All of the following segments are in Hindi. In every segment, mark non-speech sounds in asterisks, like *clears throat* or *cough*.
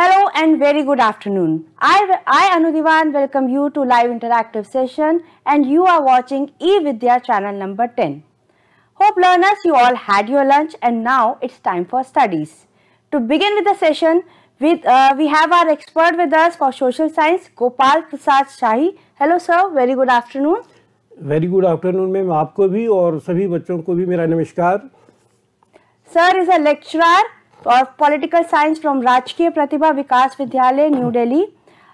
Hello and very good afternoon. I, I Anudivan welcome you to live interactive session and you are watching eVidya channel number 10. Hope learners you all had your lunch and now it's time for studies. To begin with the session, with, uh, we have our expert with us for social science, Gopal Prasad Shahi. Hello sir, very good afternoon. Very good afternoon ma'am आपको भी और bachon बच्चों को भी मेरा नमस्कार Sir is a lecturer or political science from Rajkiya Pratibha Vikas Vidyalay, New Delhi.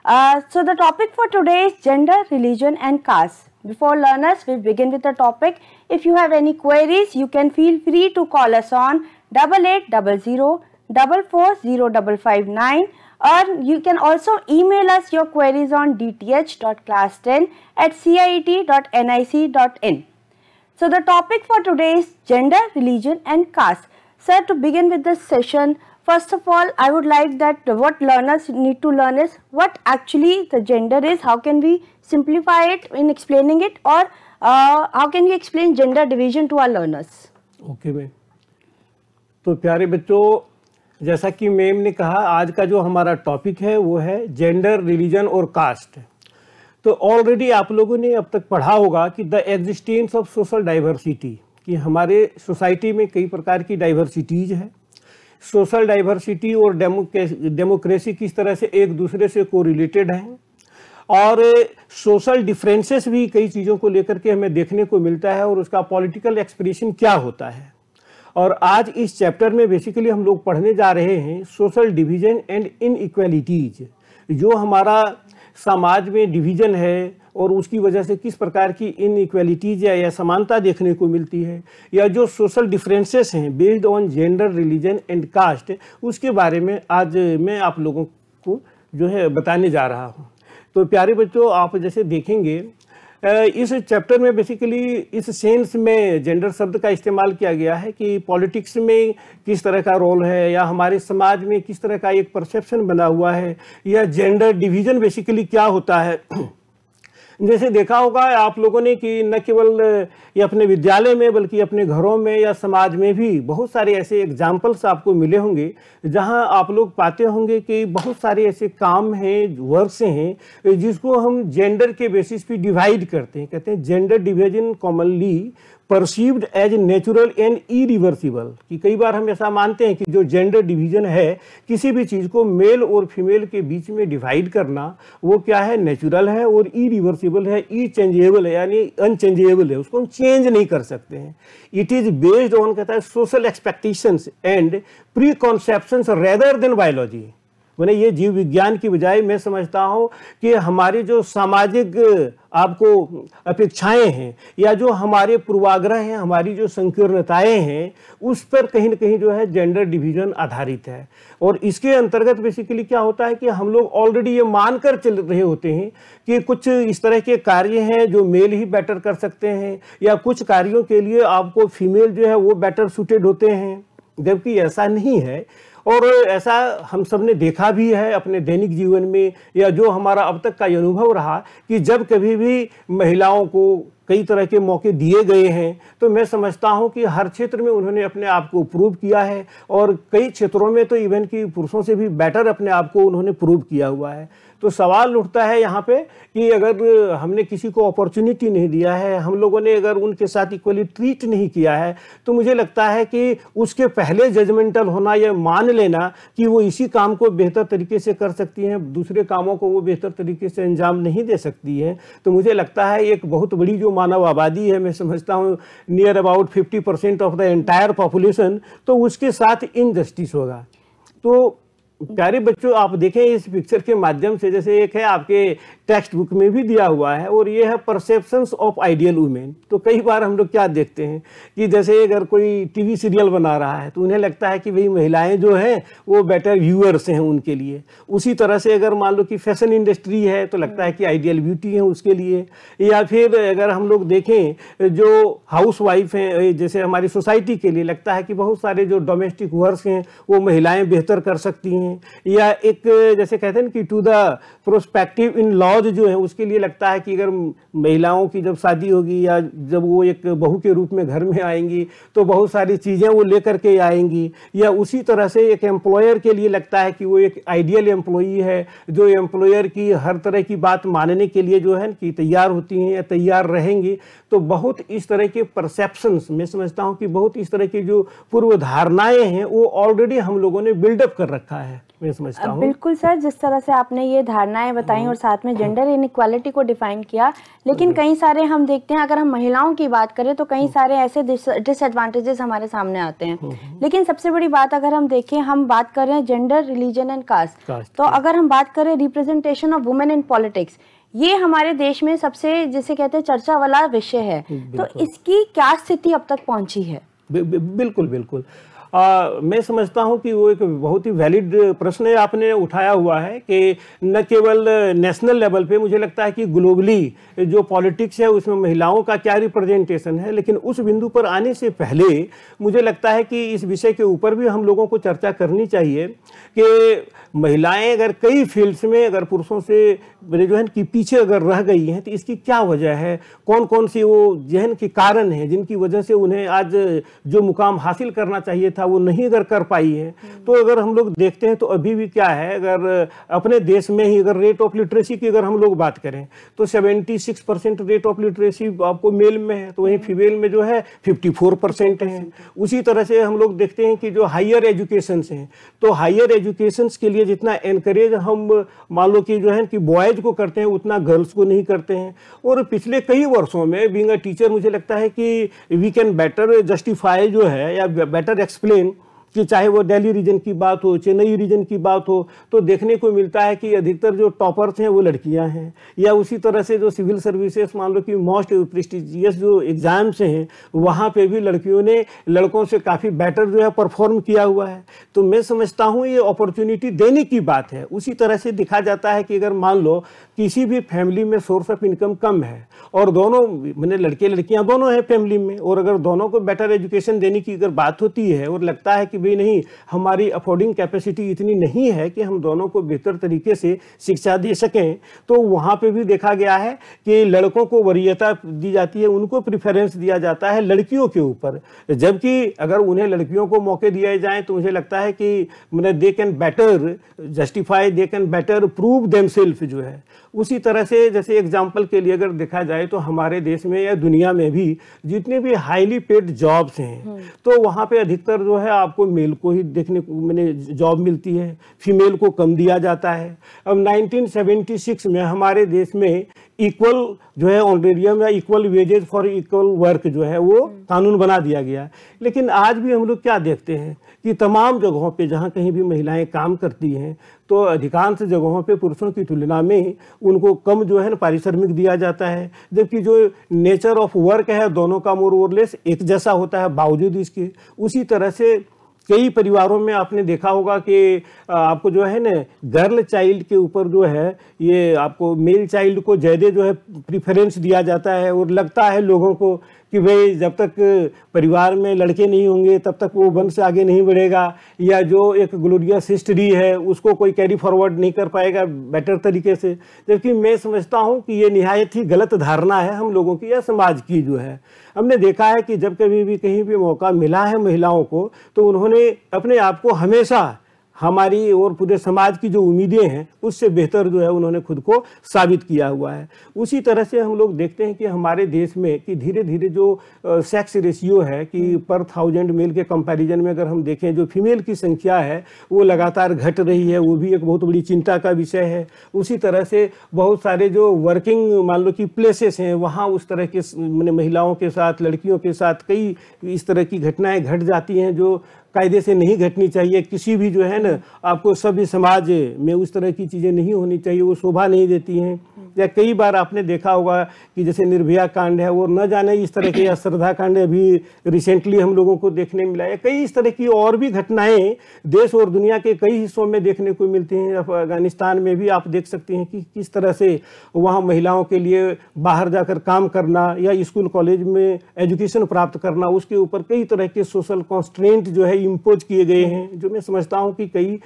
Uh, so the topic for today is gender, religion and caste. Before learners, we begin with the topic. If you have any queries, you can feel free to call us on 8800 or you can also email us your queries on dth.class10 at ciet.nic.in. So the topic for today is gender, religion and caste. Sir, to begin with this session, first of all, I would like that what learners need to learn is what actually the gender is, how can we simplify it in explaining it or uh, how can we explain gender division to our learners? Okay, ma'am. तो प्यारे बच्चों जैसा कि मैम ने कहा आज का जो हमारा टॉपिक है वो है जेंडर रिलीजन और कास्ट तो ऑलरेडी आप लोगों ने अब तक पढ़ा होगा कि the existence of social diversity कि हमारे सोसाइटी में कई प्रकार की डाइवर्सिटीज़ है सोशल डाइवर्सिटी और डेमोक्रेसी किस तरह से एक दूसरे से को रिलेटेड हैं और सोशल डिफरेंसेस भी कई चीज़ों को लेकर के हमें देखने को मिलता है और उसका पॉलिटिकल एक्सप्रेशन क्या होता है और आज इस चैप्टर में बेसिकली हम लोग पढ़ने जा रहे हैं सोशल डिवीजन एंड इनइक्वलिटीज जो हमारा समाज में डिवीजन है और उसकी वजह से किस प्रकार की इनक्वलिटीज़ या असमानता देखने को मिलती है या जो सोशल डिफरेंसेस हैं based on gender religion and caste उसके बारे में आज मैं आप लोगों को जो है बताने जा रहा हूँ तो प्यारे बच्चों आप जैसे देखेंगे इस चैप्टर में बेसिकली इस सेंस में जेंडर शब्द का इस्तेमाल किया गया है कि पॉलिटिक्स में किस तरह का रोल है या हमारे समाज में किस तरह का एक परसेप्शन बना हुआ है या जेंडर डिवीज़न बेसिकली क्या होता है जैसे देखा होगा आप लोगों ने कि न केवल ये अपने विद्यालय में बल्कि अपने घरों में या समाज में भी बहुत सारे ऐसे एग्जाम्पल्स आपको मिले होंगे जहां आप लोग पाते होंगे कि बहुत सारे ऐसे काम हैं वर्क्स हैं जिसको हम जेंडर के बेसिस पे डिवाइड करते हैं कहते हैं gender division commonly perceived as natural and irreversible कि कई बार हम ऐसा मानते हैं कि जो जेंडर डिवीजन है किसी भी चीज़ को मेल और फीमेल के बीच में डिवाइड करना वो क्या है नेचुरल है और ई रिवर्सिबल है ई चेंजेबल है यानी अनचेंजेबल है उसको हम चेंज नहीं कर सकते हैं इट इज़ बेस्ड ऑन कहता है social expectations and preconception rather than biology मैंने ये जीव विज्ञान की बजाय मैं समझता हूँ कि हमारी जो सामाजिक आपको अपेक्षाएं हैं या जो हमारे पूर्वाग्रह हैं हमारी जो संकीर्णताएं हैं उस पर कहीं ना कहीं जो है जेंडर डिवीजन आधारित है और इसके अंतर्गत बेसिकली क्या होता है कि हम लोग ऑलरेडी ये मान कर चल रहे होते हैं कि कुछ इस तरह के कार्य हैं जो मेल ही बेटर कर सकते हैं या कुछ कार्यों के लिए आपको फीमेल जो है वो बेटर सुटेड होते हैं जबकि ऐसा नहीं है और ऐसा हम सब ने देखा भी है अपने दैनिक जीवन में या जो हमारा अब तक का अनुभव रहा कि जब कभी भी महिलाओं को कई तरह के मौके दिए गए हैं तो मैं समझता हूं कि हर क्षेत्र में उन्होंने अपने आप को प्रूव किया है और कई क्षेत्रों में तो इवन कि पुरुषों से भी बेटर अपने आप को उन्होंने प्रूव किया हुआ है तो सवाल उठता है यहाँ पे कि अगर हमने किसी को अपॉर्चुनिटी नहीं दिया है हम लोगों ने अगर उनके साथ इक्वली ट्रीट नहीं किया है तो मुझे लगता है कि उसके पहले जजमेंटल होना या मान लेना कि वो इसी काम को बेहतर तरीके से कर सकती हैं दूसरे कामों को वो बेहतर तरीके से अंजाम नहीं दे सकती हैं तो मुझे लगता है एक बहुत बड़ी जो मानव आबादी है मैं समझता हूँ near about fifty percent of the entire population तो उसके साथ इनजस्टिस होगा तो प्यारे बच्चों आप देखें इस पिक्चर के माध्यम से जैसे एक है आपके टेक्स्ट बुक में भी दिया हुआ है और ये है परसेप्शंस ऑफ आइडियल वुमेन तो कई बार हम लोग क्या देखते हैं कि जैसे अगर कोई टीवी सीरियल बना रहा है तो उन्हें लगता है कि भाई महिलाएं जो हैं वो बेटर व्यूअर्स हैं उनके लिए उसी तरह से अगर मान लो कि फैशन इंडस्ट्री है तो लगता है कि आइडियल ब्यूटी है उसके लिए या फिर अगर हम लोग देखें जो हाउस वाइफ हैं जैसे हमारी सोसाइटी के लिए लगता है कि बहुत सारे जो डोमेस्टिक वर्स हैं वो महिलाएं बेहतर कर सकती हैं या एक जैसे कहते हैं कि to the prospective in law those जो है उसके लिए लगता है कि अगर महिलाओं की जब शादी होगी या जब वो एक बहू के रूप में घर में आएंगी तो बहुत सारी चीज़ें वो ले करके आएंगी या उसी तरह से एक एम्प्लॉयर के लिए लगता है कि वो एक आइडियल एम्प्लॉई है जो एम्प्लॉयर की हर तरह की बात मानने के लिए जो है कि तैयार होती हैं या तैयार रहेंगी तो बहुत इस तरह के परसेप्शंस मैं समझता हूँ कि बहुत इस तरह की जो पूर्व धारणाएँ हैं वो ऑलरेडी हम लोगों ने बिल्डअप कर रखा है मैं समझता हूँ बिल्कुल सर जिस तरह से आपने ये धारणाएं बताई हम्म। और साथ में जेंडर इनक्वालिटी को डिफाइन किया लेकिन हम्म। कई सारे हम देखते हैं अगर हम महिलाओं की बात करें तो कई हम्म। सारे ऐसे डिसएडवांटेजेस हमारे सामने आते हैं लेकिन सबसे बड़ी बात अगर हम देखें हम बात कर रहे हैं जेंडर रिलीजन एंड कास्ट तो अगर हम बात करें representation of women in politics ये हमारे देश में सबसे जिसे कहते हैं चर्चा वाला विषय है तो इसकी क्या स्थिति अब तक पहुंची है बिल्कुल बिल्कुल आ, मैं समझता हूं कि वो एक बहुत ही वैलिड प्रश्न आपने उठाया हुआ है कि न केवल नेशनल लेवल पे मुझे लगता है कि ग्लोबली जो पॉलिटिक्स है उसमें महिलाओं का क्या रिप्रेजेंटेशन है लेकिन उस बिंदु पर आने से पहले मुझे लगता है कि इस विषय के ऊपर भी हम लोगों को चर्चा करनी चाहिए कि महिलाएं अगर कई फील्ड्स में अगर पुरुषों से है की पीछे अगर रह गई हैं तो इसकी क्या वजह है कौन कौन सी वो जहन के कारण हैं जिनकी वजह से उन्हें आज जो मुकाम हासिल करना चाहिए था वो नहीं अगर कर पाई है तो अगर हम लोग देखते हैं तो अभी भी क्या है अगर अपने देश में ही अगर रेट ऑफ लिटरेसी की अगर हम लोग बात करें तो 76 परसेंट रेट ऑफ लिटरेसी आपको मेल में है तो वहीं फीमेल हम्म। में जो है 54 परसेंट है उसी तरह से हम लोग देखते हैं कि जो हायर एजुकेशन है तो हायर एजुकेशन के लिए जितना एनकरेज हम मान लो कि जो है कि बॉयज़ को करते हैं उतना गर्ल्स को नहीं करते हैं और पिछले कई वर्षों में बींग अ टीचर मुझे लगता है कि वी कैन बेटर जस्टिफाई जो है या बेटर एक्सप्लेन explain कि चाहे वो दिल्ली रीजन की बात हो चेन्नई रीजन की बात हो तो देखने को मिलता है कि अधिकतर जो टॉपर्स हैं वो लड़कियां हैं या उसी तरह से जो सिविल सर्विसेज मान लो कि मोस्ट प्रेस्टिजियस जो एग्ज़ाम्स हैं वहाँ पे भी लड़कियों ने लड़कों से काफ़ी बेटर जो है परफॉर्म किया हुआ है तो मैं समझता हूँ ये अपॉर्चुनिटी देने की बात है उसी तरह से दिखा जाता है कि अगर मान लो किसी भी फैमिली में सोर्स ऑफ इनकम कम है और दोनों मैंने लड़के लड़कियाँ दोनों हैं फैमिली में और अगर दोनों को बेटर एजुकेशन देने की अगर बात होती है और लगता है कि कि भाई नहीं हमारी अफोर्डिंग कैपेसिटी इतनी नहीं है कि हम दोनों को बेहतर तरीके से शिक्षा दे सकें तो वहाँ पे भी देखा गया है कि लड़कों को वरीयता दी जाती है उनको प्रिफरेंस दिया जाता है लड़कियों के ऊपर जबकि अगर उन्हें लड़कियों को मौके दिए जाएँ तो मुझे लगता है कि मैंने they can better justify they can better prove them self जो है उसी तरह से जैसे एग्जाम्पल के लिए अगर देखा जाए तो हमारे देश में या दुनिया में भी जितने भी हाईली पेड जॉब्स हैं हम्म। तो वहाँ पे अधिकतर जो है आपको मेल को ही देखने को मैंने जॉब मिलती है फीमेल को कम दिया जाता है अब 1976 में हमारे देश में इक्वल जो है ऑनरेरियम या equal wages for equal work जो है वो हम्म। कानून बना दिया गया लेकिन आज भी हम लोग क्या देखते हैं कि तमाम जगहों पे जहाँ कहीं भी महिलाएं काम करती हैं तो अधिकांश जगहों पे पुरुषों की तुलना में उनको कम जो है ना पारिश्रमिक दिया जाता है जबकि जो नेचर ऑफ वर्क है दोनों का मोर ओरलेस एक जैसा होता है बावजूद इसके उसी तरह से कई परिवारों में आपने देखा होगा कि आपको जो है ना गर्ल चाइल्ड के ऊपर जो है ये आपको मेल चाइल्ड को ज़्यादा जो है प्रिफरेंस दिया जाता है और लगता है लोगों को कि भाई जब तक परिवार में लड़के नहीं होंगे तब तक वो वंश आगे नहीं बढ़ेगा या जो एक ग्लोरियस हिस्ट्री है उसको कोई कैरी फॉरवर्ड नहीं कर पाएगा बेटर तरीके से जबकि मैं समझता हूँ कि ये नहायत ही गलत धारणा है हम लोगों की या समाज की जो है हमने देखा है कि जब कभी भी कहीं भी मौका मिला है महिलाओं को तो उन्होंने अपने आप को हमेशा हमारी और पूरे समाज की जो उम्मीदें हैं उससे बेहतर जो है उन्होंने खुद को साबित किया हुआ है उसी तरह से हम लोग देखते हैं कि हमारे देश में कि धीरे धीरे जो सेक्स रेशियो है कि पर थाउजेंड मेल के कंपैरिजन में अगर हम देखें जो फीमेल की संख्या है वो लगातार घट रही है वो भी एक बहुत बड़ी चिंता का विषय है उसी तरह से बहुत सारे जो वर्किंग मान लो कि प्लेसेस हैं वहाँ उस तरह के मैंने महिलाओं के साथ लड़कियों के साथ कई इस तरह की घटनाएँ घट जाती हैं जो कायदे से नहीं घटनी चाहिए किसी भी जो है ना आपको सभ्य समाज में उस तरह की चीज़ें नहीं होनी चाहिए वो शोभा नहीं देती हैं या कई बार आपने देखा होगा कि जैसे निर्भया कांड है वो न जाने इस तरह के अश्रद्धा कांड अभी रिसेंटली हम लोगों को देखने मिला है कई इस तरह की और भी घटनाएं देश और दुनिया के कई हिस्सों में देखने को मिलती हैं अफगानिस्तान में भी आप देख सकते हैं कि किस तरह से वहाँ महिलाओं के लिए बाहर जाकर काम करना या स्कूल कॉलेज में एजुकेशन प्राप्त करना उसके ऊपर कई तरह के सोशल कॉन्स्ट्रेंट जो है इम्पोज किए गए हैं जो मैं समझता हूँ कि कई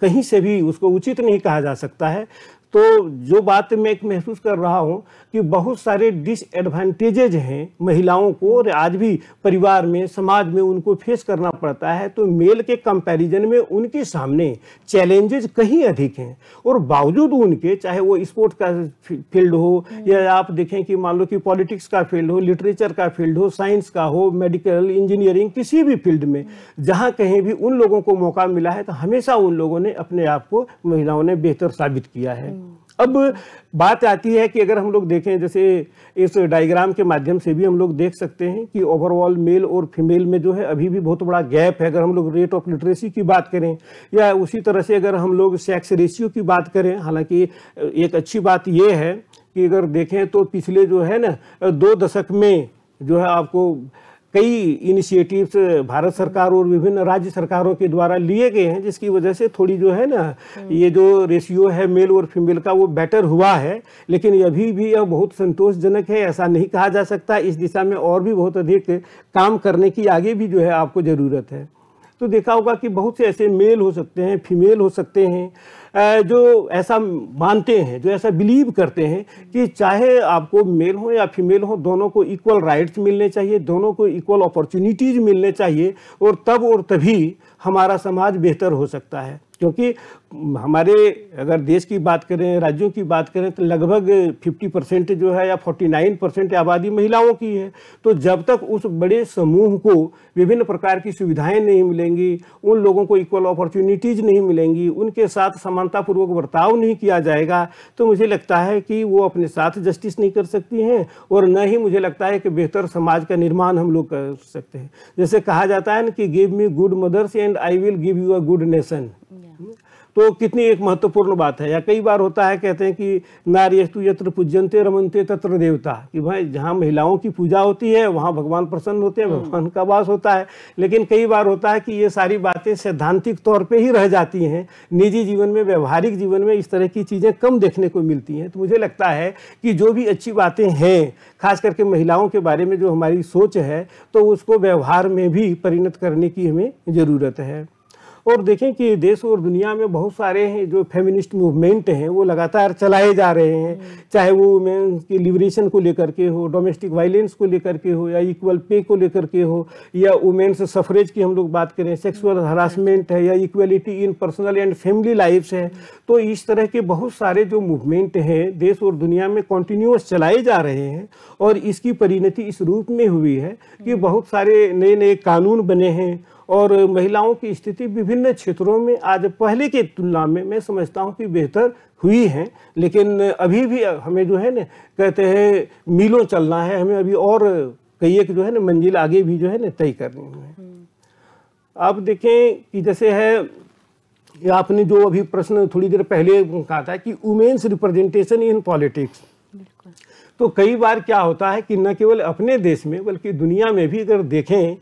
कहीं से भी उसको उचित नहीं कहा जा सकता है तो जो बात मैं एक महसूस कर रहा हूँ कि बहुत सारे डिसएडवांटेजेज हैं महिलाओं को और आज भी परिवार में समाज में उनको फेस करना पड़ता है तो मेल के कंपैरिजन में उनके सामने चैलेंजेज कहीं अधिक हैं और बावजूद उनके चाहे वो स्पोर्ट का फील्ड हो या आप देखें कि मान लो कि पॉलिटिक्स का फील्ड हो लिटरेचर का फील्ड हो साइंस का हो मेडिकल इंजीनियरिंग किसी भी फील्ड में जहाँ कहीं भी उन लोगों को मौका मिला है तो हमेशा उन लोगों ने अपने आप को महिलाओं ने बेहतर साबित किया है अब बात आती है कि अगर हम लोग देखें जैसे इस डायग्राम के माध्यम से भी हम लोग देख सकते हैं कि ओवरऑल मेल और फीमेल में जो है अभी भी बहुत बड़ा गैप है अगर हम लोग रेट ऑफ लिटरेसी की बात करें या उसी तरह से अगर हम लोग सेक्स रेशियो की बात करें हालांकि एक अच्छी बात यह है कि अगर देखें तो पिछले जो है ना दो दशक में जो है आपको कई इनिशिएटिव्स भारत सरकार और विभिन्न राज्य सरकारों के द्वारा लिए गए हैं जिसकी वजह से थोड़ी जो है ना हम्म। ये जो रेशियो है मेल और फीमेल का वो बेटर हुआ है लेकिन अभी भी यह बहुत संतोषजनक है ऐसा नहीं कहा जा सकता इस दिशा में और भी बहुत अधिक काम करने की आगे भी जो है आपको ज़रूरत है तो देखा होगा कि बहुत से ऐसे मेल हो सकते हैं फीमेल हो सकते हैं जो ऐसा मानते हैं जो ऐसा बिलीव करते हैं कि चाहे आपको मेल हो या फीमेल हो दोनों को इक्वल राइट्स मिलने चाहिए दोनों को इक्वल अपॉर्चुनिटीज़ मिलने चाहिए और तब और तभी हमारा समाज बेहतर हो सकता है क्योंकि हमारे अगर देश की बात करें राज्यों की बात करें तो लगभग 50 परसेंट जो है या 49 परसेंट आबादी महिलाओं की है तो जब तक उस बड़े समूह को विभिन्न प्रकार की सुविधाएं नहीं मिलेंगी उन लोगों को इक्वल अपॉर्चुनिटीज़ नहीं मिलेंगी उनके साथ समानतापूर्वक बर्ताव नहीं किया जाएगा तो मुझे लगता है कि वो अपने साथ जस्टिस नहीं कर सकती हैं और न ही मुझे लगता है कि बेहतर समाज का निर्माण हम लोग कर सकते हैं जैसे कहा जाता है ना कि give me good mothers and I will give you a good nation तो कितनी एक महत्वपूर्ण बात है या कई बार होता है कहते हैं कि नार्यस्तु यत्र पूजनते रमनते तत्र देवता कि भाई जहाँ महिलाओं की पूजा होती है वहाँ भगवान प्रसन्न होते हैं हम्म। भगवान का वास होता है लेकिन कई बार होता है कि ये सारी बातें सैद्धांतिक तौर पर ही रह जाती हैं निजी जीवन में व्यवहारिक जीवन में इस तरह की चीज़ें कम देखने को मिलती हैं तो मुझे लगता है कि जो भी अच्छी बातें हैं खास करके महिलाओं के बारे में जो हमारी सोच है तो उसको व्यवहार में भी परिणत करने की हमें ज़रूरत है और देखें कि देश और दुनिया में बहुत सारे हैं जो फेमिनिस्ट मूवमेंट हैं वो लगातार चलाए जा रहे हैं हम्म। चाहे वो वुमेन के लिबरेशन को लेकर के हो डोमेस्टिक वायलेंस को लेकर के हो या इक्वल पे को लेकर के हो या वुमेन्स सफरेज की हम लोग बात करें सेक्सुअल हरासमेंट हम्म। है या equality in personal and family life है हम्म। तो इस तरह के बहुत सारे जो मूवमेंट हैं देश और दुनिया में कॉन्टीन्यूस चलाए जा रहे हैं और इसकी परिणति इस रूप में हुई है कि बहुत सारे नए नए कानून बने हैं और महिलाओं की स्थिति विभिन्न क्षेत्रों में आज पहले की तुलना में मैं समझता हूँ कि बेहतर हुई है लेकिन अभी भी हमें जो है ना कहते हैं मीलों चलना है हमें अभी और कई एक जो है ना मंजिल आगे भी जो है ना तय करनी है हम्म। आप देखें कि जैसे है आपने जो अभी प्रश्न थोड़ी देर पहले कहा था कि वुमेन्स रिप्रेजेंटेशन इन पॉलिटिक्स तो कई बार क्या होता है कि न केवल अपने देश में बल्कि दुनिया में भी अगर देखें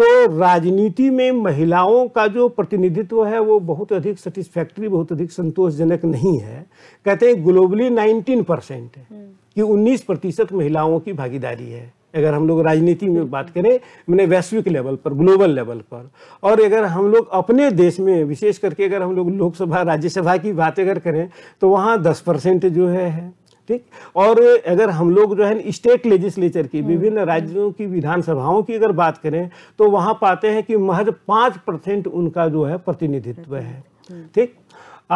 तो राजनीति में महिलाओं का जो प्रतिनिधित्व है वो बहुत अधिक सेटिस्फैक्ट्री बहुत अधिक संतोषजनक नहीं है कहते हैं ग्लोबली 19 परसेंट है हम्म। कि 19 प्रतिशत महिलाओं की भागीदारी है अगर हम लोग राजनीति में बात करें मैंने वैश्विक लेवल पर ग्लोबल लेवल पर और अगर हम लोग अपने देश में विशेष करके अगर हम लोग लोकसभा राज्यसभा की बात अगर करें तो वहाँ दस परसेंट जो है, है। ठीक और अगर हम लोग जो है स्टेट लेजिस्लेचर की हम्म। विभिन्न राज्यों की विधानसभाओं की अगर बात करें तो वहाँ पाते हैं कि महज पाँच परसेंट उनका जो है प्रतिनिधित्व है हम्म। ठीक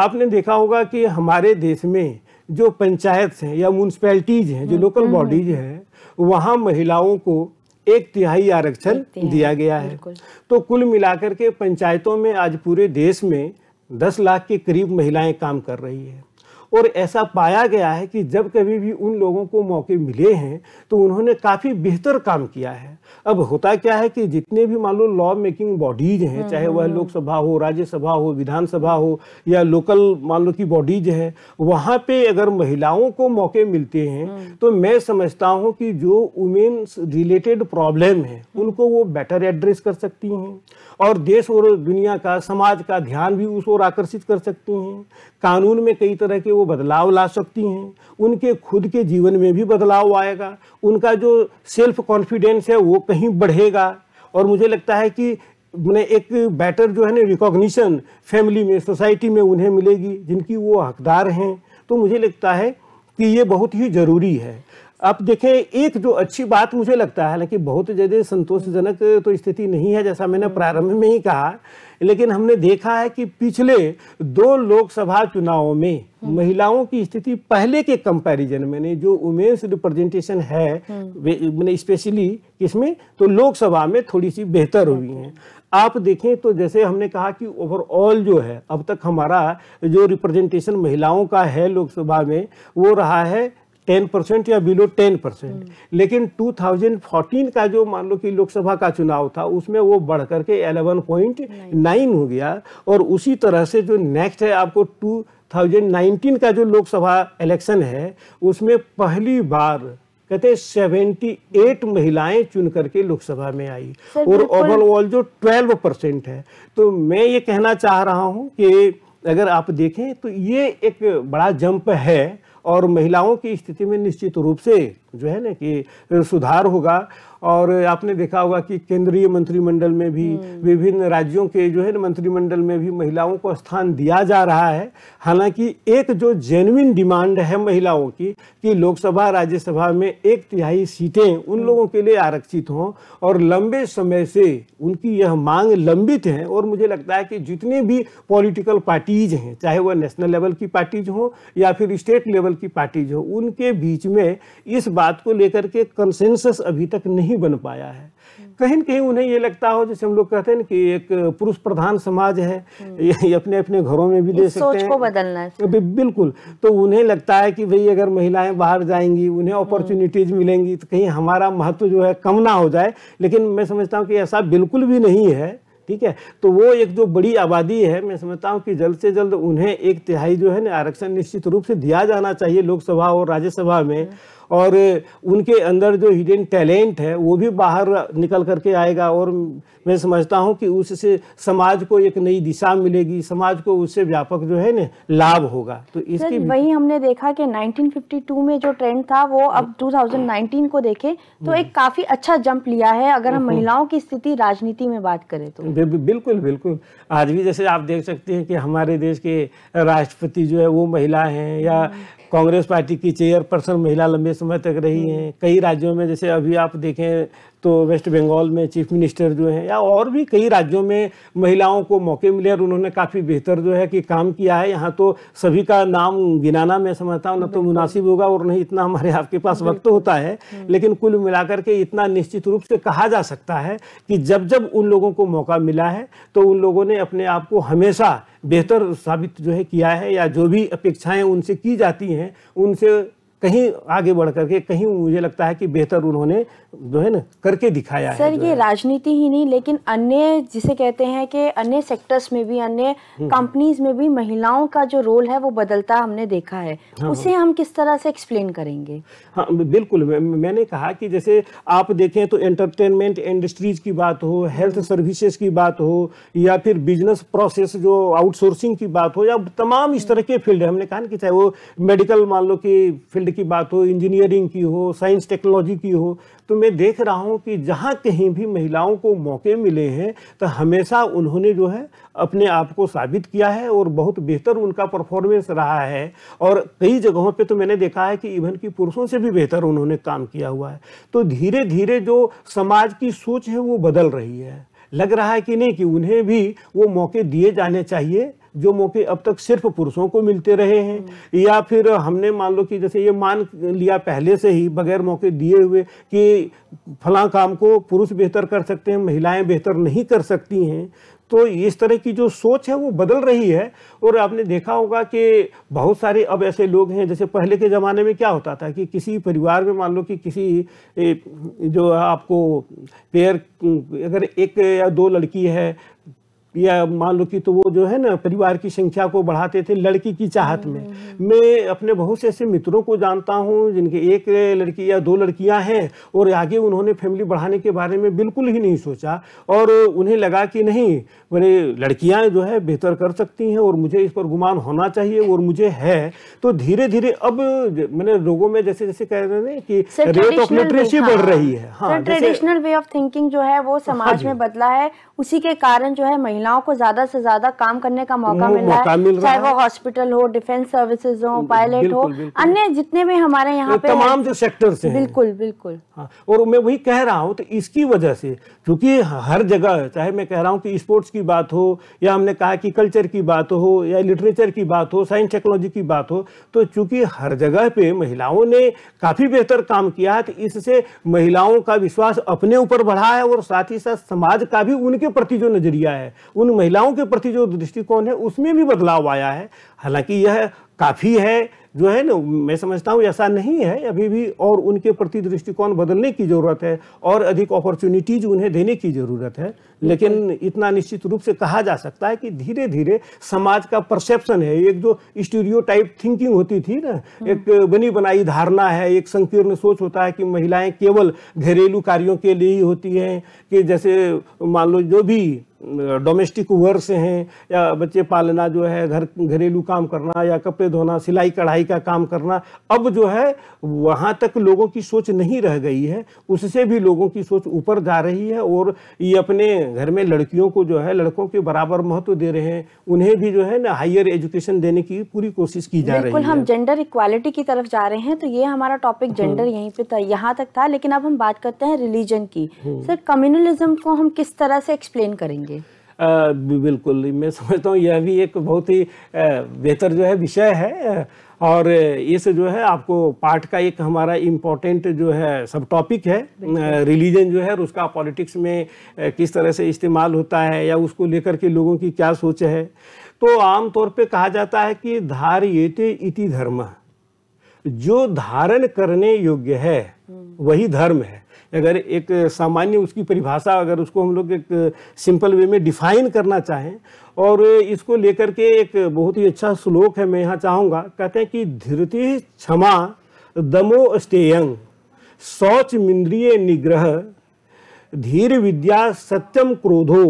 आपने देखा होगा कि हमारे देश में जो पंचायत हैं या म्यूनसिपैलिटीज हैं जो लोकल हम्म, बॉडीज हैं वहाँ महिलाओं को एक तिहाई आरक्षण दिया गया है तो कुल मिलाकर के पंचायतों में आज पूरे देश में दस लाख के करीब महिलाएं काम कर रही है और ऐसा पाया गया है कि जब कभी भी उन लोगों को मौके मिले हैं तो उन्होंने काफ़ी बेहतर काम किया है अब होता क्या है कि जितने भी मान लो लॉ मेकिंग बॉडीज हैं हम्म, चाहे वह हम्म, हम्म। लोकसभा हो राज्यसभा हो विधानसभा हो या लोकल मान लो की बॉडीज हैं वहाँ पे अगर महिलाओं को मौके मिलते हैं तो मैं समझता हूँ कि जो वुमेन्स रिलेटेड प्रॉब्लम है उनको वो बेटर एड्रेस कर सकती हैं और देश और दुनिया का समाज का ध्यान भी उस ओर आकर्षित कर सकती हैं कानून में कई तरह के वो बदलाव ला सकती हैं उनके खुद के जीवन में भी बदलाव आएगा उनका जो सेल्फ कॉन्फिडेंस है वो वो कहीं बढ़ेगा और मुझे लगता है कि मैंने एक बेटर जो है ना रिकॉग्निशन फैमिली में सोसाइटी में उन्हें मिलेगी जिनकी वो हकदार हैं तो मुझे लगता है कि ये बहुत ही ज़रूरी है आप देखें एक जो अच्छी बात मुझे लगता है हालांकि बहुत ज़्यादा संतोषजनक तो स्थिति नहीं है जैसा मैंने प्रारंभ में ही कहा लेकिन हमने देखा है कि पिछले दो लोकसभा चुनावों में महिलाओं की स्थिति पहले के कंपैरिजन में जो वुमेन्स रिप्रेजेंटेशन है मैंने स्पेशली इसमें तो लोकसभा में थोड़ी सी बेहतर हुई है आप देखें तो जैसे हमने कहा कि ओवरऑल जो है अब तक हमारा जो रिप्रेजेंटेशन महिलाओं का है लोकसभा में वो रहा है टेन परसेंट या बिलो टेन परसेंट लेकिन 2014 का जो मान लो कि लोकसभा का चुनाव था उसमें वो बढ़ करके नाइन हो गया और उसी तरह से जो नेक्स्ट है आपको टू 2019 का जो लोकसभा इलेक्शन है उसमें पहली बार कहते सेवेंटी एट महिलाएं चुन करके लोकसभा में आई और ओवरऑल जो ट्वेल्व परसेंट है तो मैं ये कहना चाह रहा हूँ कि अगर आप देखें तो ये एक बड़ा जंप है और महिलाओं की स्थिति में निश्चित रूप से जो है ना कि सुधार होगा और आपने देखा होगा कि केंद्रीय मंत्रिमंडल में भी हम्म। विभिन्न राज्यों के जो है ना मंत्रिमंडल में भी महिलाओं को स्थान दिया जा रहा है हालांकि एक जो जेनविन डिमांड है महिलाओं की कि लोकसभा राज्यसभा में एक तिहाई सीटें उन हम्म। लोगों के लिए आरक्षित हों और लंबे समय से उनकी यह मांग लंबित है और मुझे लगता है कि जितने भी पॉलिटिकल पार्टीज हैं चाहे वह नेशनल लेवल की पार्टीज हों या फिर स्टेट लेवल की पार्टीज हों उनके बीच में इस बात को लेकर के कंसेंसस अभी तक नहीं बन पाया है कहीं ना कहीं उन्हें ये लगता हो जैसे हम लोग कहते हैं कि एक पुरुष प्रधान समाज है हम्म। ये अपने अपने घरों में भी दे सकते सोच हैं को बदलना है बिल्कुल तो उन्हें लगता है कि भाई अगर महिलाएं बाहर जाएंगी उन्हें अपॉर्चुनिटीज हम्म। मिलेंगी तो कहीं हमारा महत्व जो है कम ना हो जाए लेकिन मैं समझता हूँ कि ऐसा बिल्कुल भी नहीं है ठीक है तो वो एक जो बड़ी आबादी है मैं समझता हूँ कि जल्द से जल्द उन्हें एक तिहाई जो है ना आरक्षण निश्चित रूप से दिया जाना चाहिए लोकसभा और राज्यसभा में हम्म। और उनके अंदर जो हिडन टैलेंट है वो भी बाहर निकल करके आएगा और मैं समझता हूँ कि उससे समाज को एक नई दिशा मिलेगी समाज को उससे व्यापक जो है ना लाभ होगा तो इसकी वही हमने देखा कि 1952 में जो ट्रेंड था वो अब 2019 हाँ। को देखें तो हाँ। एक काफ़ी अच्छा जंप लिया है अगर हम हाँ। महिलाओं की स्थिति राजनीति में बात करें तो बिल्कुल बिल्कुल आज भी जैसे आप देख सकते हैं कि हमारे देश के राष्ट्रपति जो है वो महिला हैं या कांग्रेस पार्टी की चेयरपर्सन महिला लंबे समय तक रही हैं कई राज्यों में जैसे अभी आप देखें तो वेस्ट बंगाल में चीफ मिनिस्टर जो हैं या और भी कई राज्यों में महिलाओं को मौके मिले और उन्होंने काफ़ी बेहतर जो है कि काम किया है यहाँ तो सभी का नाम गिनाना मैं समझता हूँ ना तो मुनासिब होगा और नहीं इतना हमारे आपके पास वक्त होता है हम्म। लेकिन कुल मिलाकर के इतना निश्चित रूप से कहा जा सकता है कि जब जब उन लोगों को मौका मिला है तो उन लोगों ने अपने आप को हमेशा बेहतर साबित जो है किया है या जो भी अपेक्षाएं उनसे की जाती हैं उनसे कहीं आगे बढ़ करके कहीं मुझे लगता है कि बेहतर उन्होंने जो है ना करके दिखाया सर है, ये राजनीति ही नहीं लेकिन अन्य जिसे कहते हैं कि अन्य सेक्टर्स में भी अन्य कंपनीज हम्म। में भी महिलाओं का जो रोल है वो बदलता हमने देखा है हाँ, उसे हाँ। हम किस तरह से एक्सप्लेन करेंगे हाँ बिल्कुल मैंने कहा कि जैसे आप देखें तो एंटरटेनमेंट इंडस्ट्रीज की बात हो हेल्थ सर्विसेज की बात हो या फिर बिजनेस प्रोसेस जो आउटसोर्सिंग की बात हो या तमाम इस तरह के फील्ड हमने कहा कि चाहे वो मेडिकल मान लो कि फील्ड की बात हो इंजीनियरिंग की हो साइंस टेक्नोलॉजी की हो तो मैं देख रहा हूँ कि जहाँ कहीं भी महिलाओं को मौके मिले हैं तो हमेशा उन्होंने जो है अपने आप को साबित किया है और बहुत बेहतर उनका परफॉर्मेंस रहा है और कई जगहों पे तो मैंने देखा है कि इवन कि पुरुषों से भी बेहतर उन्होंने काम किया हुआ है तो धीरे धीरे जो समाज की सोच है वो बदल रही है लग रहा है कि नहीं कि उन्हें भी वो मौके दिए जाने चाहिए जो मौके अब तक सिर्फ पुरुषों को मिलते रहे हैं हम्म। या फिर हमने मान लो कि जैसे ये मान लिया पहले से ही बगैर मौके दिए हुए कि फला काम को पुरुष बेहतर कर सकते हैं महिलाएं बेहतर नहीं कर सकती हैं तो इस तरह की जो सोच है वो बदल रही है और आपने देखा होगा कि बहुत सारे अब ऐसे लोग हैं जैसे पहले के ज़माने में क्या होता था कि किसी परिवार में मान लो कि किसी जो आपको पेयर अगर एक या दो लड़की है या मान लो कि तो वो जो है ना परिवार की संख्या को बढ़ाते थे लड़की की चाहत में हम्म, हम्म, हम्म। मैं अपने बहुत से ऐसे मित्रों को जानता हूँ जिनके एक लड़की या दो लड़कियाँ हैं और आगे उन्होंने फैमिली बढ़ाने के बारे में बिल्कुल ही नहीं सोचा और उन्हें लगा कि नहीं मैंने लड़कियाँ जो है बेहतर कर सकती हैं और मुझे इस पर गुमान होना चाहिए और मुझे है तो धीरे धीरे अब मैंने लोगों में जैसे जैसे कह रहे हैं कि रेट ऑफ लिटरेसी बढ़ हाँ। रही है हाँ ट्रेडिशनल वे ऑफ थिंकिंग जो है वो समाज हाँ में बदला है उसी के कारण जो है महिला महिलाओं को ज्यादा से ज्यादा काम करने का मौका मिल रहा है चाहे वो हॉस्पिटल हो डिफेंस सर्विसेज हो पायलट हो अन्य जितने भी हमारे यहाँ पे तमाम जो सेक्टर से बिल्कुल बिल्कुल हाँ, और मैं वही कह रहा हूँ तो इसकी वजह से क्योंकि हर जगह चाहे मैं कह रहा हूँ कि स्पोर्ट्स की बात हो या हमने कहा कि कल्चर की बात हो या लिटरेचर की बात हो साइंस टेक्नोलॉजी की बात हो तो चूंकि हर जगह पे महिलाओं ने काफ़ी बेहतर काम किया है तो इससे महिलाओं का विश्वास अपने ऊपर बढ़ा है और साथ ही साथ समाज का भी उनके प्रति जो नज़रिया है उन महिलाओं के प्रति जो दृष्टिकोण है उसमें भी बदलाव आया है हालांकि यह काफ़ी है जो है ना मैं समझता हूँ ऐसा नहीं है अभी भी और उनके प्रति दृष्टिकोण बदलने की ज़रूरत है और अधिक अपॉर्चुनिटीज उन्हें देने की ज़रूरत है लेकिन इतना निश्चित रूप से कहा जा सकता है कि धीरे धीरे समाज का परसेप्शन है एक जो स्टूडियो टाइप थिंकिंग होती थी ना हम्म। एक बनी बनाई धारणा है एक संकीर्ण सोच होता है कि महिलाएं केवल घरेलू कार्यों के लिए ही होती हैं कि जैसे मान लो जो भी डोमेस्टिक वर्क से हैं या बच्चे पालना जो है घर घरेलू काम करना या कपड़े धोना सिलाई कढ़ाई का काम करना अब जो है वहाँ तक लोगों की सोच नहीं रह गई है उससे भी लोगों की सोच ऊपर जा रही है और ये अपने घर में लड़कियों को जो है लड़कों के बराबर महत्व दे रहे हैं उन्हें भी जो है ना हायर एजुकेशन देने की पूरी कोशिश की जा रही है हम जेंडर इक्वालिटी की तरफ जा रहे हैं तो ये हमारा टॉपिक जेंडर हम्म। यहीं पर था यहाँ तक था लेकिन अब हम बात करते हैं रिलीजन की सर कम्युनलिज्म को हम किस तरह से एक्सप्लेन करेंगे बिल्कुल मैं समझता हूँ यह भी एक बहुत ही बेहतर जो है विषय है और इस जो है आपको पार्ट का एक हमारा इम्पोर्टेंट जो है सब टॉपिक है रिलीजन जो है और उसका पॉलिटिक्स में किस तरह से इस्तेमाल होता है या उसको लेकर के लोगों की क्या सोच है तो आमतौर पे कहा जाता है कि धार इति धर्म जो धारण करने योग्य है हम्म। वही धर्म है अगर एक सामान्य उसकी परिभाषा अगर उसको हम लोग एक सिंपल वे में डिफाइन करना चाहें और इसको लेकर के एक बहुत ही अच्छा श्लोक है मैं यहाँ चाहूँगा कहते हैं कि धृति क्षमा दमो स्टेयंग शौच मिंद्रिय निग्रह धीर विद्या सत्यम क्रोधो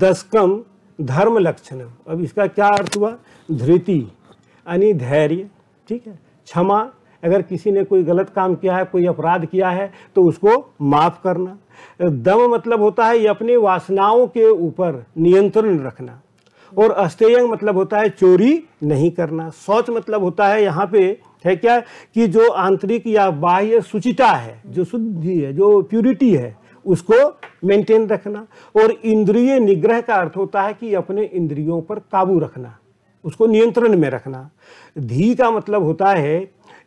दशकम धर्म लक्षण अब इसका क्या अर्थ हुआ धृति यानी धैर्य ठीक है क्षमा अगर किसी ने कोई गलत काम किया है कोई अपराध किया है तो उसको माफ़ करना दम मतलब होता है ये अपनी वासनाओं के ऊपर नियंत्रण रखना और अस्तेयंग मतलब होता है चोरी नहीं करना शौच मतलब होता है यहाँ पे है क्या कि जो आंतरिक या बाह्य सुचिता है जो शुद्धि है जो प्यूरिटी है उसको मेंटेन रखना और इंद्रिय निग्रह का अर्थ होता है कि अपने इंद्रियों पर काबू रखना उसको नियंत्रण में रखना धी का मतलब होता है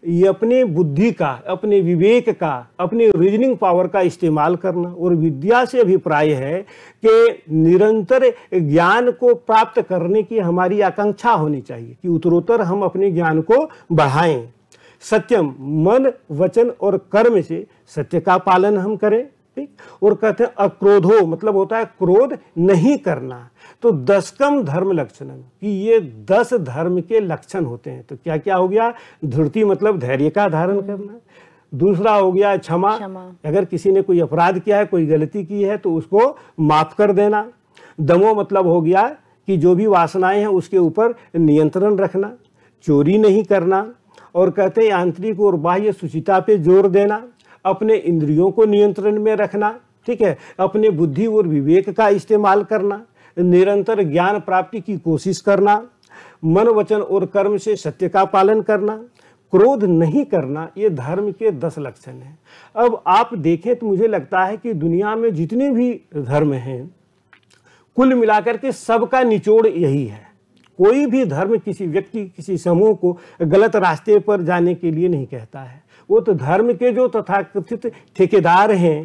ये अपने बुद्धि का अपने विवेक का अपने रीजनिंग पावर का इस्तेमाल करना और विद्या से अभिप्राय है कि निरंतर ज्ञान को प्राप्त करने की हमारी आकांक्षा होनी चाहिए कि उत्तरोत्तर हम अपने ज्ञान को बढ़ाएं सत्यम मन वचन और कर्म से सत्य का पालन हम करें व्यक्ति और कहते हैं अक्रोधो मतलब होता है क्रोध नहीं करना तो दसकम धर्म लक्षण कि ये दस धर्म के लक्षण होते हैं तो क्या क्या हो गया धृति मतलब धैर्य का धारण करना दूसरा हो गया क्षमा अगर किसी ने कोई अपराध किया है कोई गलती की है तो उसको माफ कर देना दमो मतलब हो गया कि जो भी वासनाएं हैं उसके ऊपर नियंत्रण रखना चोरी नहीं करना और कहते हैं आंतरिक और बाह्य सुचिता पे जोर देना अपने इंद्रियों को नियंत्रण में रखना ठीक है अपने बुद्धि और विवेक का इस्तेमाल करना निरंतर ज्ञान प्राप्ति की कोशिश करना मन वचन और कर्म से सत्य का पालन करना क्रोध नहीं करना ये धर्म के दस लक्षण हैं अब आप देखें तो मुझे लगता है कि दुनिया में जितने भी धर्म हैं कुल मिलाकर के सबका निचोड़ यही है कोई भी धर्म किसी व्यक्ति किसी समूह को गलत रास्ते पर जाने के लिए नहीं कहता है वो तो धर्म के जो तथाकथित ठेकेदार हैं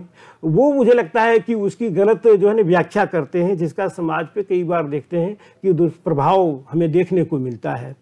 वो मुझे लगता है कि उसकी गलत जो है ना व्याख्या करते हैं जिसका समाज पे कई बार देखते हैं कि दुष्प्रभाव हमें देखने को मिलता है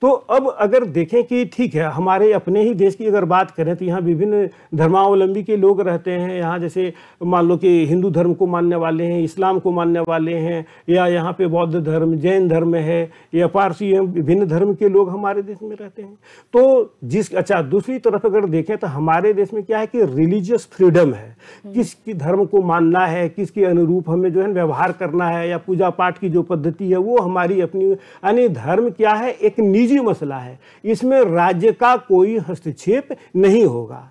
तो अब अगर देखें कि ठीक है हमारे अपने ही देश की अगर बात करें तो यहाँ विभिन्न धर्मावलंबी के लोग रहते हैं यहाँ जैसे मान लो कि हिंदू धर्म को मानने वाले हैं इस्लाम को मानने वाले हैं या यहाँ पे बौद्ध धर्म जैन धर्म है या पारसी है विभिन्न धर्म के लोग हमारे देश में रहते हैं तो जिस अच्छा दूसरी तरफ अगर देखें तो हमारे देश में क्या है कि रिलीजियस फ्रीडम है हम्म। किस धर्म को मानना है किसके अनुरूप हमें जो है व्यवहार करना है या पूजा पाठ की जो पद्धति है वो हमारी अपनी यानी धर्म क्या है एक निज निजी मसला है इसमें राज्य का कोई हस्तक्षेप नहीं होगा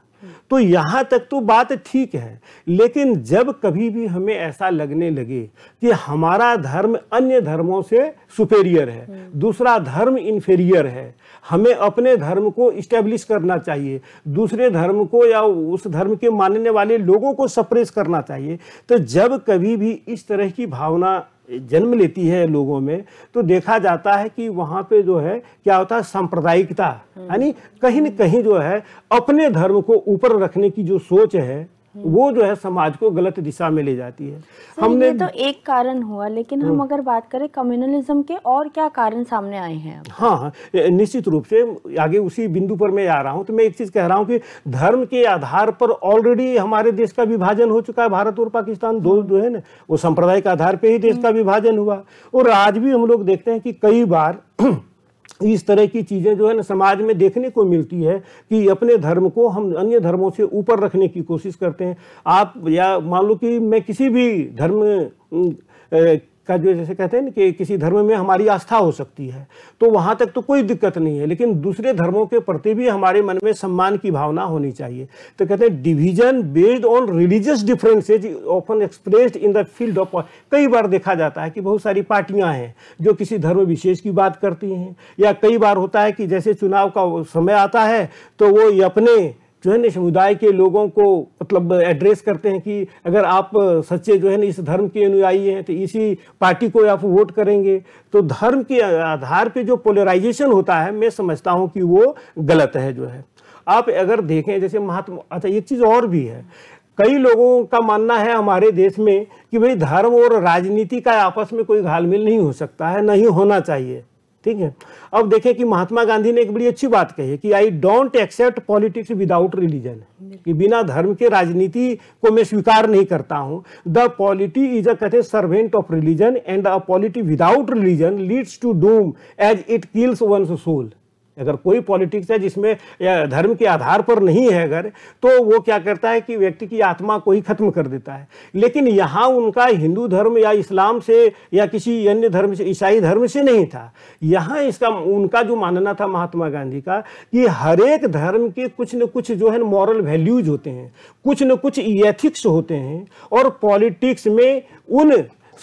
तो यहां तक तो बात ठीक है लेकिन जब कभी भी हमें ऐसा लगने लगे कि हमारा धर्म अन्य धर्मों से सुपेरियर है दूसरा धर्म इन्फेरियर है हमें अपने धर्म को इस्टेब्लिश करना चाहिए दूसरे धर्म को या उस धर्म के मानने वाले लोगों को सप्रेस करना चाहिए तो जब कभी भी इस तरह की भावना जन्म लेती है लोगों में तो देखा जाता है कि वहाँ पे जो है क्या होता है सांप्रदायिकता हम्म। यानी कहीं न कहीं जो है अपने धर्म को ऊपर रखने की जो सोच है हम्म। वो जो है समाज को गलत दिशा में ले जाती है हमने तो एक कारण हुआ लेकिन हम हम्म। अगर बात करें कम्युनलिज्म के और क्या कारण सामने आए हैं हाँ, हाँ निश्चित रूप से आगे उसी बिंदु पर मैं आ रहा हूँ तो मैं एक चीज कह रहा हूँ कि धर्म के आधार पर ऑलरेडी हमारे देश का विभाजन हो चुका है भारत और पाकिस्तान दो हम्म। जो है ना वो संप्रदाय के आधार पर ही देश का विभाजन हुआ और आज भी हम लोग देखते हैं कि कई बार *clears throat* इस तरह की चीज़ें जो है ना समाज में देखने को मिलती है कि अपने धर्म को हम अन्य धर्मों से ऊपर रखने की कोशिश करते हैं आप या मान लो कि मैं किसी भी धर्म का जो जैसे कहते हैं कि किसी धर्म में हमारी आस्था हो सकती है तो वहाँ तक तो कोई दिक्कत नहीं है लेकिन दूसरे धर्मों के प्रति भी हमारे मन में सम्मान की भावना होनी चाहिए तो कहते हैं division based on religious differences often expressed in the field of कई बार देखा जाता है कि बहुत सारी पार्टियाँ हैं जो किसी धर्म विशेष की बात करती हैं या कई बार होता है कि जैसे चुनाव का समय आता है तो वो अपने जो है ना समुदाय के लोगों को मतलब एड्रेस करते हैं कि अगर आप सच्चे जो है ना इस धर्म के अनुयायी हैं तो इसी पार्टी को आप वोट करेंगे तो धर्म के आधार पे जो पोलराइजेशन होता है मैं समझता हूँ कि वो गलत है जो है आप अगर देखें जैसे महात्मा अच्छा एक चीज़ और भी है कई लोगों का मानना है हमारे देश में कि भाई धर्म और राजनीति का आपस में कोई घालमेल नहीं हो सकता है नहीं होना चाहिए ठीक है अब देखें कि महात्मा गांधी ने एक बड़ी अच्छी बात कही है कि I don't accept politics without religion कि बिना धर्म के राजनीति को मैं स्वीकार नहीं करता हूं द पॉलिटी इज अ कहते servant of religion and a polity without religion leads to doom as it kills one soul अगर कोई पॉलिटिक्स है जिसमें धर्म के आधार पर नहीं है अगर तो वो क्या करता है कि व्यक्ति की आत्मा को ही खत्म कर देता है लेकिन यहाँ उनका हिंदू धर्म या इस्लाम से या किसी अन्य धर्म से ईसाई धर्म से नहीं था यहाँ इसका उनका जो मानना था महात्मा गांधी का कि हर एक धर्म के कुछ न कुछ जो है मॉरल वैल्यूज होते हैं कुछ न कुछ एथिक्स होते हैं और पॉलिटिक्स में उन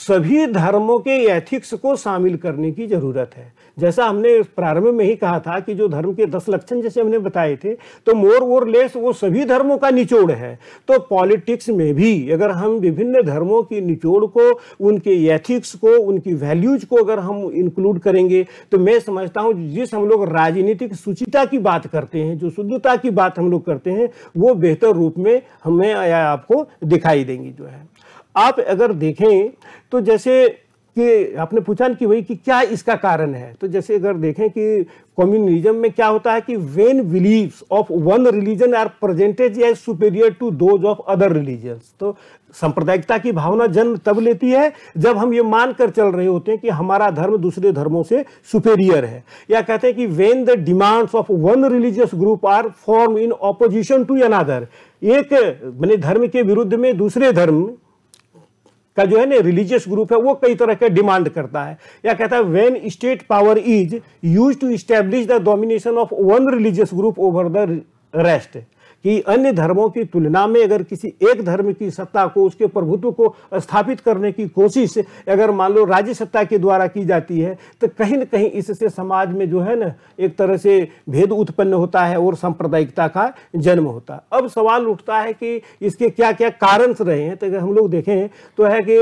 सभी धर्मों के एथिक्स को शामिल करने की ज़रूरत है जैसा हमने प्रारंभ में ही कहा था कि जो धर्म के दस लक्षण जैसे हमने बताए थे तो मोर और लेस वो सभी धर्मों का निचोड़ है तो पॉलिटिक्स में भी अगर हम विभिन्न धर्मों की निचोड़ को उनके एथिक्स को उनकी वैल्यूज को अगर हम इंक्लूड करेंगे तो मैं समझता हूँ जिस हम लोग राजनीतिक सुचिता की बात करते हैं जो शुद्धता की बात हम लोग करते हैं वो बेहतर रूप में हमें आपको दिखाई देंगी जो है आप अगर देखें तो जैसे कि आपने पूछा कि भाई कि क्या इसका कारण है तो जैसे अगर देखें कि कम्युनिज्म में क्या होता है कि when believes of one religion are presented as superior to those of other religion तो सांप्रदायिकता की भावना जन्म तब लेती है जब हम ये मानकर चल रहे होते हैं कि हमारा धर्म दूसरे धर्मों से सुपेरियर है या कहते हैं कि when the demands of one religious group are formed in opposition to another एक मैंने धर्म के विरुद्ध में दूसरे धर्म का जो है ना रिलीजियस ग्रुप है वो कई तरह के डिमांड करता है या कहता है when state power is use to establish the domination of one religious group over the rest कि अन्य धर्मों की तुलना में अगर किसी एक धर्म की सत्ता को उसके प्रभुत्व को स्थापित करने की कोशिश अगर मान लो राज्य सत्ता के द्वारा की जाती है तो कहीं ना कहीं इससे समाज में जो है ना एक तरह से भेद उत्पन्न होता है और सांप्रदायिकता का जन्म होता है अब सवाल उठता है कि इसके क्या क्या कारण रहे हैं तो अगर हम लोग देखें तो है कि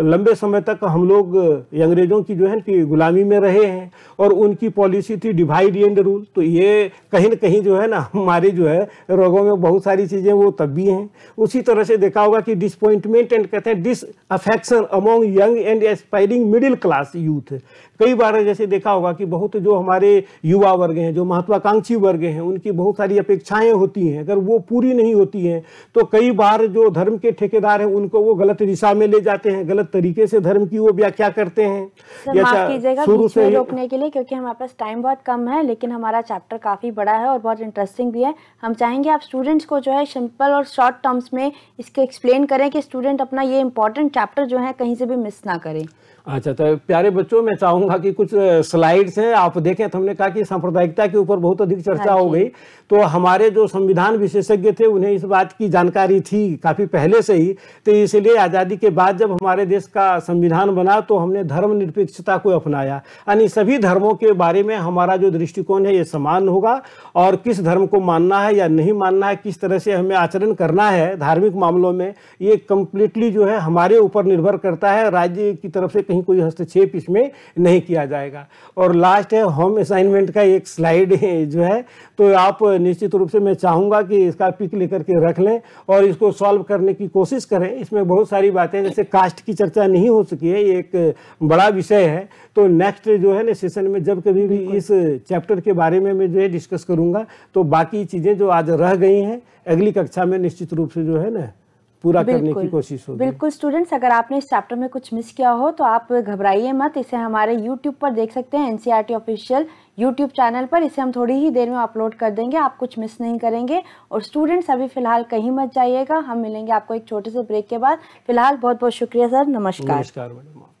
लंबे समय तक हम लोग अंग्रेज़ों की जो है कि गुलामी में रहे हैं और उनकी पॉलिसी थी डिवाइड एंड रूल तो ये कहीं ना कहीं जो है ना हमारे जो है रोगों में बहुत सारी चीज़ें वो तब भी हैं उसी तरह से देखा होगा कि डिसपॉइंटमेंट एंड कहते हैं disaffection among young and aspiring middle class youth कई बार जैसे देखा होगा कि बहुत जो हमारे युवा वर्ग हैं जो महत्वाकांक्षी वर्ग हैं उनकी बहुत सारी अपेक्षाएं होती हैं अगर वो पूरी नहीं होती हैं तो कई बार जो धर्म के ठेकेदार हैं उनको वो गलत दिशा में ले जाते हैं गलत गलत तरीके से धर्म की वो व्याख्या करते हैं शुरू से रोकने के लिए क्योंकि हमारे पास टाइम बहुत कम है लेकिन हमारा चैप्टर काफ़ी बड़ा है और बहुत इंटरेस्टिंग भी है हम चाहेंगे आप स्टूडेंट्स को जो है सिंपल और शॉर्ट टर्म्स में इसको एक्सप्लेन करें कि स्टूडेंट अपना ये इंपॉर्टेंट चैप्टर जो है कहीं से भी मिस ना करें अच्छा तो प्यारे बच्चों मैं चाहूँगा कि कुछ स्लाइड्स हैं आप देखें तो हमने कहा कि सांप्रदायिकता के ऊपर बहुत अधिक चर्चा हाँ हो गई तो हमारे जो संविधान विशेषज्ञ थे उन्हें इस बात की जानकारी थी काफ़ी पहले से ही तो इसलिए आज़ादी के बाद जब हमारे देश का संविधान बना तो हमने धर्मनिरपेक्षता को अपनाया यानी सभी धर्मों के बारे में हमारा जो दृष्टिकोण है ये समान होगा और किस धर्म को मानना है या नहीं मानना है किस तरह से हमें आचरण करना है धार्मिक मामलों में ये कम्प्लीटली जो है हमारे ऊपर निर्भर करता है राज्य की तरफ से कहीं कोई हस्तक्षेप इसमें नहीं किया जाएगा और लास्ट है होम असाइनमेंट का एक स्लाइड है जो है तो आप निश्चित रूप से मैं चाहूँगा कि इसका पिक लेकर के रख लें और इसको सॉल्व करने की कोशिश करें इसमें बहुत सारी बातें जैसे कास्ट की चर्चा नहीं हो सकी है ये एक बड़ा विषय है तो नेक्स्ट जो है ना सेशन में जब कभी भी इस चैप्टर के बारे में मैं जो है डिस्कस करूँगा तो बाकी चीज़ें जो आज रह गई हैं अगली कक्षा में निश्चित रूप से जो है ना पूरा करने की कोशिश होगी बिल्कुल स्टूडेंट्स अगर आपने इस चैप्टर में कुछ मिस किया हो तो आप घबराइए मत इसे हमारे यूट्यूब पर देख सकते हैं एनसीआर ऑफिशियल यूट्यूब चैनल पर इसे हम थोड़ी ही देर में अपलोड कर देंगे आप कुछ मिस नहीं करेंगे और स्टूडेंट्स अभी फिलहाल कहीं मत जाइएगा हम मिलेंगे आपको एक छोटे से ब्रेक के बाद फिलहाल बहुत बहुत शुक्रिया सर नमस्कार नमस्कार